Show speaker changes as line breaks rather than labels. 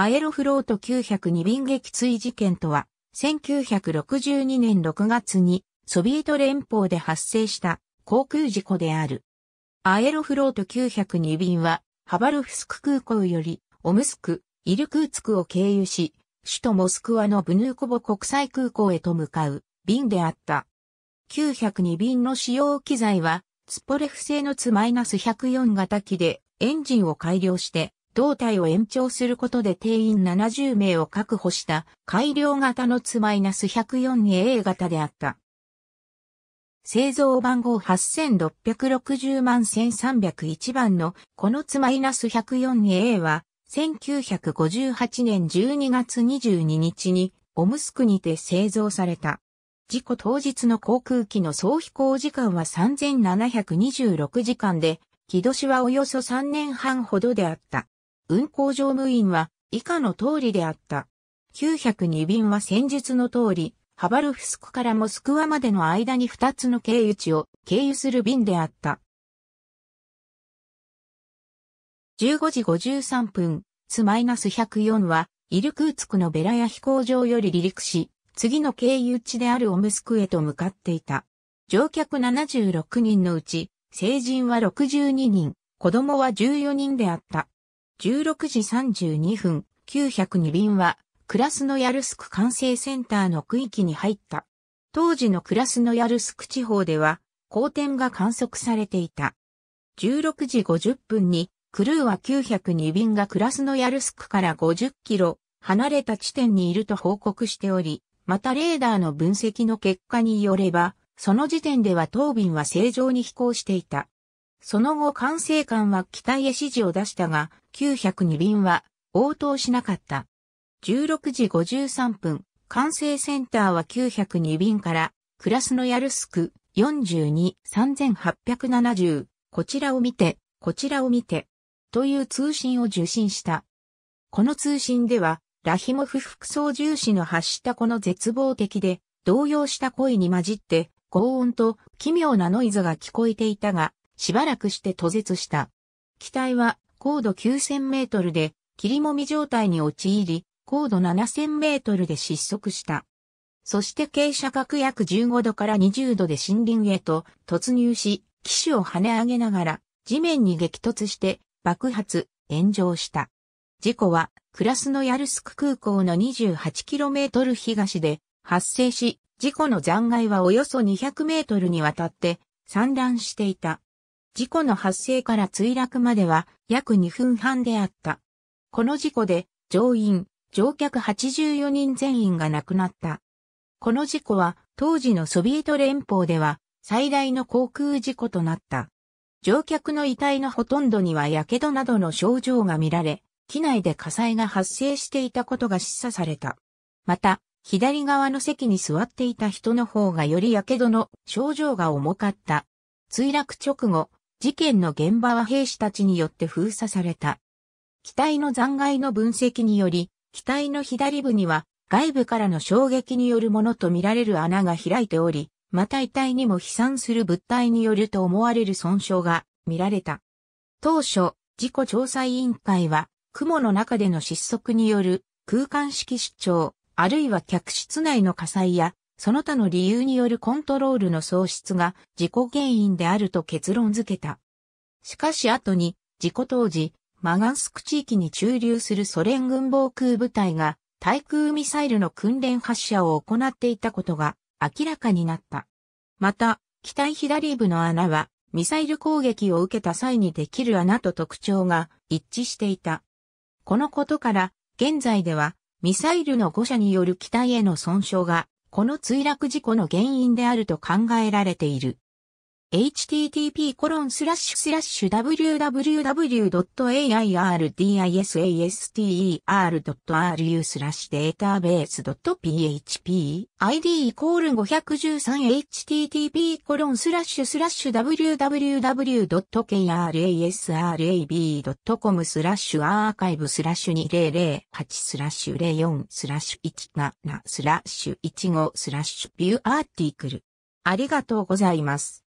アエロフロート902便撃墜事件とは、1962年6月にソビエト連邦で発生した航空事故である。アエロフロート902便は、ハバロフスク空港より、オムスク、イルクーツクを経由し、首都モスクワのブヌーコボ国際空港へと向かう便であった。902便の使用機材は、ツポレフ製のツ -104 型機でエンジンを改良して胴体を延長することで定員70名を確保した改良型のツマイナ -104A 型であった。製造番号8660万1301番のこのツマイナ -104A は1958年12月22日にオムスクにて製造された。事故当日の航空機の総飛行時間は3726時間で、動しはおよそ3年半ほどであった。運行乗務員は以下の通りであった。902便は先日の通り、ハバルフスクからモスクワまでの間に2つの経由地を経由する便であった。15時53分、ツ -104 は、イルクーツクのベラヤ飛行場より離陸し、次の経由地であるオムスクへと向かっていた。乗客76人のうち、成人は62人、子供は14人であった。16時32分、902便は、クラスノヤルスク管制センターの区域に入った。当時のクラスノヤルスク地方では、好天が観測されていた。16時50分に、クルーは902便がクラスノヤルスクから50キロ離れた地点にいると報告しており、またレーダーの分析の結果によれば、その時点では当便は正常に飛行していた。その後管制官は機体へ指示を出したが、902便は応答しなかった。16時53分、管制センターは902便から、クラスのヤルスク42-3870、こちらを見て、こちらを見て、という通信を受信した。この通信では、ラヒモフ副操縦士の発したこの絶望的で、動揺した声に混じって、轟音と奇妙なノイズが聞こえていたが、しばらくして途絶した。機体は高度9000メートルで霧もみ状態に陥り、高度7000メートルで失速した。そして傾斜角約15度から20度で森林へと突入し、機種を跳ね上げながら地面に激突して爆発、炎上した。事故はクラスノヤルスク空港の 28km 東で発生し、事故の残骸はおよそ2 0 0ルにわたって散乱していた。事故の発生から墜落までは約2分半であった。この事故で乗員、乗客84人全員が亡くなった。この事故は当時のソビエト連邦では最大の航空事故となった。乗客の遺体のほとんどには火傷などの症状が見られ、機内で火災が発生していたことが示唆された。また、左側の席に座っていた人の方がより火傷の症状が重かった。墜落直後、事件の現場は兵士たちによって封鎖された。機体の残骸の分析により、機体の左部には外部からの衝撃によるものとみられる穴が開いており、また遺体にも飛散する物体によると思われる損傷が見られた。当初、事故調査委員会は、雲の中での失速による空間式出張、あるいは客室内の火災やその他の理由によるコントロールの喪失が事故原因であると結論付けた。しかし後に、事故当時、マガンスク地域に駐留するソ連軍防空部隊が対空ミサイルの訓練発射を行っていたことが明らかになった。また、機体左部の穴はミサイル攻撃を受けた際にできる穴と特徴が一致していた。このことから、現在ではミサイルの誤射による機体への損傷がこの墜落事故の原因であると考えられている。http://www.airdisastr.ru e スラッシュデータベース .php id イコール 513http www.krasrab.com スラッシュアーカイブスラッシュ2008スラッシュ04スラッシュ17スラッシュ15スラッシュビューアーティクルありがとうございます。